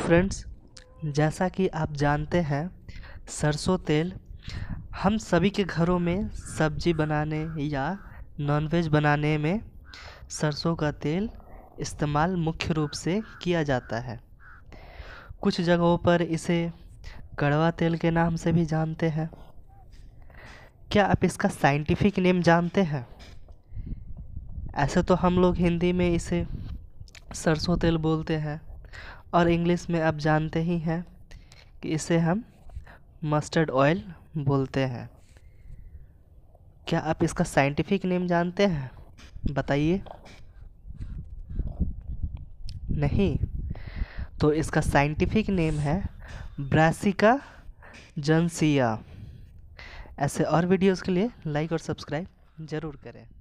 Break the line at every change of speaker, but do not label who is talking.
friends जैसा कि आप जानते हैं सरसों तेल हम सभी के घरों में सब्जी बनाने या नॉनवेज बनाने में सरसों का तेल इस्तेमाल मुख्य रूप से किया जाता है कुछ जगहों पर इसे कड़वा तेल के नाम से भी जानते हैं क्या आप इसका साइंटिफिक नेम जानते हैं ऐसे तो हम लोग हिंदी में इसे सरसों तेल बोलते हैं और इंग्लिश में आप जानते ही हैं कि इसे हम मस्टर्ड ऑयल बोलते हैं क्या आप इसका साइंटिफिक नेम जानते हैं बताइए नहीं तो इसका साइंटिफिक नेम है ब्रासिका जनसिया ऐसे और वीडियोस के लिए लाइक और सब्सक्राइब
ज़रूर करें